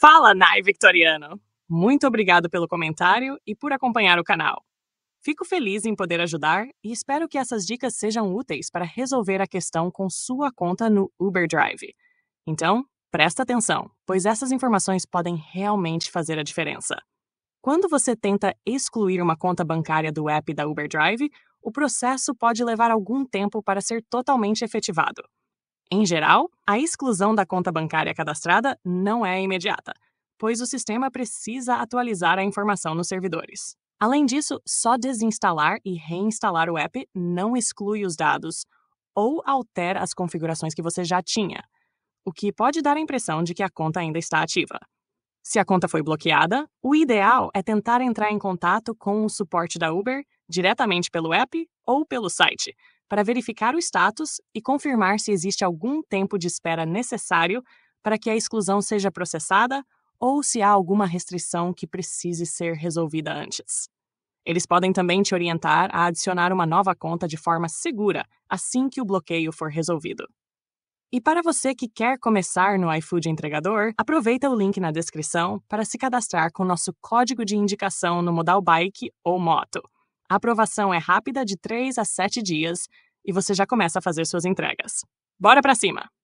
Fala, Nai Victoriano! Muito obrigado pelo comentário e por acompanhar o canal. Fico feliz em poder ajudar e espero que essas dicas sejam úteis para resolver a questão com sua conta no Uber Drive. Então, presta atenção, pois essas informações podem realmente fazer a diferença. Quando você tenta excluir uma conta bancária do app da Uber Drive, o processo pode levar algum tempo para ser totalmente efetivado. Em geral, a exclusão da conta bancária cadastrada não é imediata, pois o sistema precisa atualizar a informação nos servidores. Além disso, só desinstalar e reinstalar o app não exclui os dados ou altera as configurações que você já tinha, o que pode dar a impressão de que a conta ainda está ativa. Se a conta foi bloqueada, o ideal é tentar entrar em contato com o suporte da Uber diretamente pelo app ou pelo site, para verificar o status e confirmar se existe algum tempo de espera necessário para que a exclusão seja processada ou se há alguma restrição que precise ser resolvida antes. Eles podem também te orientar a adicionar uma nova conta de forma segura assim que o bloqueio for resolvido. E para você que quer começar no iFood Entregador, aproveita o link na descrição para se cadastrar com nosso código de indicação no modal bike ou moto. A aprovação é rápida de 3 a 7 dias e você já começa a fazer suas entregas. Bora pra cima!